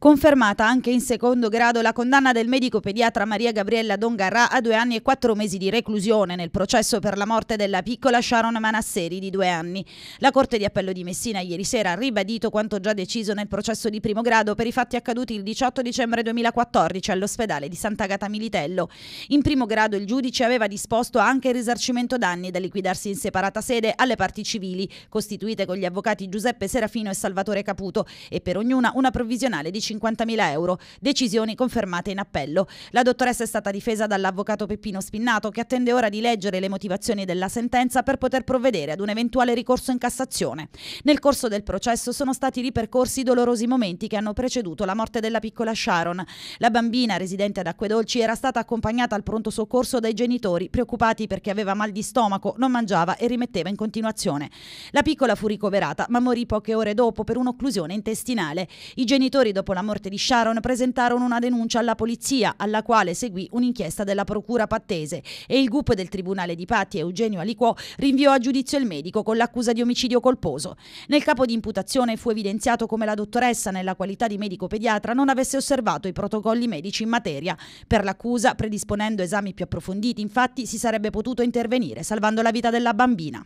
Confermata anche in secondo grado la condanna del medico pediatra Maria Gabriella Dongarra a due anni e quattro mesi di reclusione nel processo per la morte della piccola Sharon Manasseri di due anni. La Corte di Appello di Messina ieri sera ha ribadito quanto già deciso nel processo di primo grado per i fatti accaduti il 18 dicembre 2014 all'ospedale di Sant'Agata Militello. In primo grado il giudice aveva disposto anche il risarcimento danni da liquidarsi in separata sede alle parti civili, costituite con gli avvocati Giuseppe Serafino e Salvatore Caputo, e per ognuna una provvisionale di 50.000 euro, decisioni confermate in appello. La dottoressa è stata difesa dall'avvocato Peppino Spinnato che attende ora di leggere le motivazioni della sentenza per poter provvedere ad un eventuale ricorso in Cassazione. Nel corso del processo sono stati ripercorsi i dolorosi momenti che hanno preceduto la morte della piccola Sharon. La bambina residente ad Acquedolci era stata accompagnata al pronto soccorso dai genitori preoccupati perché aveva mal di stomaco, non mangiava e rimetteva in continuazione. La piccola fu ricoverata ma morì poche ore dopo per un'occlusione intestinale. I genitori dopo la la morte di Sharon presentarono una denuncia alla polizia, alla quale seguì un'inchiesta della procura pattese e il GUP del Tribunale di Patti Eugenio Aliquò rinviò a giudizio il medico con l'accusa di omicidio colposo. Nel capo di imputazione fu evidenziato come la dottoressa nella qualità di medico pediatra non avesse osservato i protocolli medici in materia. Per l'accusa, predisponendo esami più approfonditi, infatti, si sarebbe potuto intervenire salvando la vita della bambina.